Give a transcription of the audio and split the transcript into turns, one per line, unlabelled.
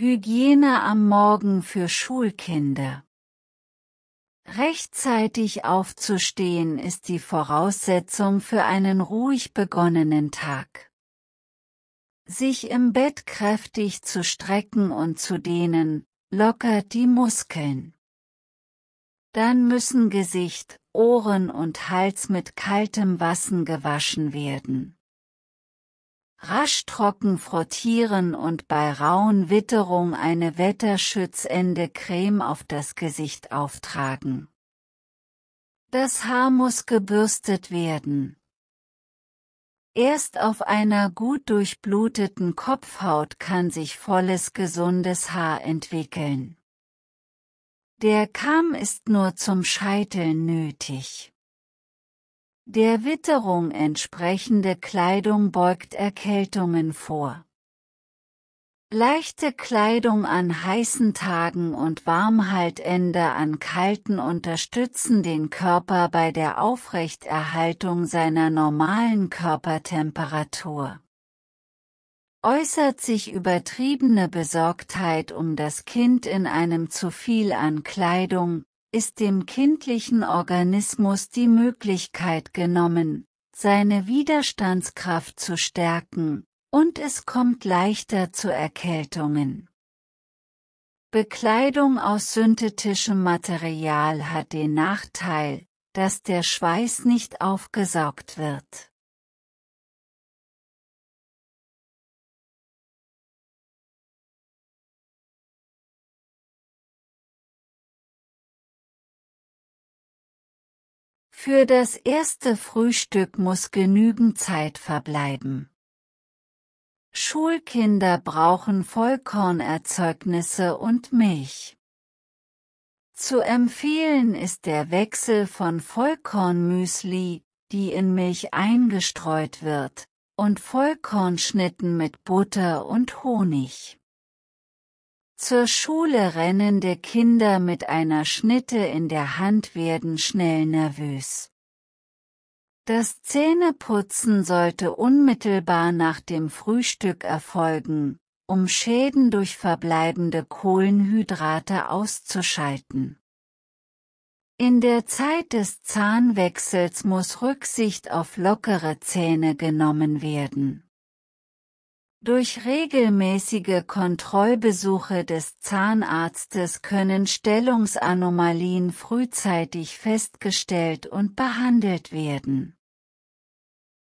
Hygiene am Morgen für Schulkinder Rechtzeitig aufzustehen ist die Voraussetzung für einen ruhig begonnenen Tag. Sich im Bett kräftig zu strecken und zu dehnen, lockert die Muskeln. Dann müssen Gesicht, Ohren und Hals mit kaltem Wasser gewaschen werden. Rasch trocken frottieren und bei rauen Witterung eine wetterschützende Creme auf das Gesicht auftragen. Das Haar muss gebürstet werden. Erst auf einer gut durchbluteten Kopfhaut kann sich volles gesundes Haar entwickeln. Der Kamm ist nur zum Scheiteln nötig. Der Witterung entsprechende Kleidung beugt Erkältungen vor. Leichte Kleidung an heißen Tagen und Warmhaltende an kalten unterstützen den Körper bei der Aufrechterhaltung seiner normalen Körpertemperatur. Äußert sich übertriebene Besorgtheit um das Kind in einem zu viel an Kleidung, ist dem kindlichen Organismus die Möglichkeit genommen, seine Widerstandskraft zu stärken, und es kommt leichter zu Erkältungen. Bekleidung aus synthetischem Material hat den Nachteil, dass der Schweiß nicht aufgesaugt wird. Für das erste Frühstück muss genügend Zeit verbleiben. Schulkinder brauchen Vollkornerzeugnisse und Milch. Zu empfehlen ist der Wechsel von Vollkornmüsli, die in Milch eingestreut wird, und Vollkornschnitten mit Butter und Honig. Zur Schule rennende Kinder mit einer Schnitte in der Hand werden schnell nervös. Das Zähneputzen sollte unmittelbar nach dem Frühstück erfolgen, um Schäden durch verbleibende Kohlenhydrate auszuschalten. In der Zeit des Zahnwechsels muss Rücksicht auf lockere Zähne genommen werden. Durch regelmäßige Kontrollbesuche des Zahnarztes können Stellungsanomalien frühzeitig festgestellt und behandelt werden.